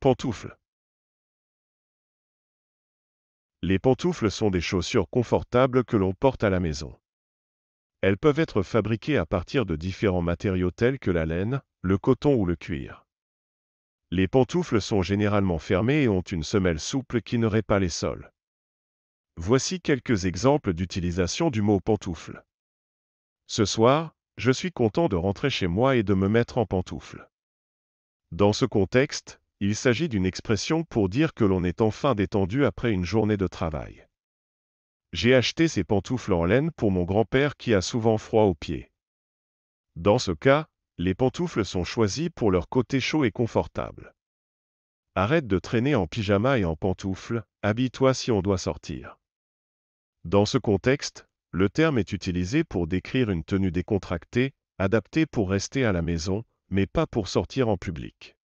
Pantoufles. Les pantoufles sont des chaussures confortables que l'on porte à la maison. Elles peuvent être fabriquées à partir de différents matériaux tels que la laine, le coton ou le cuir. Les pantoufles sont généralement fermées et ont une semelle souple qui ne répare pas les sols. Voici quelques exemples d'utilisation du mot pantoufle. Ce soir, je suis content de rentrer chez moi et de me mettre en pantoufles. Dans ce contexte, il s'agit d'une expression pour dire que l'on est enfin détendu après une journée de travail. J'ai acheté ces pantoufles en laine pour mon grand-père qui a souvent froid aux pieds. Dans ce cas, les pantoufles sont choisies pour leur côté chaud et confortable. Arrête de traîner en pyjama et en pantoufles, habille-toi si on doit sortir. Dans ce contexte, le terme est utilisé pour décrire une tenue décontractée, adaptée pour rester à la maison, mais pas pour sortir en public.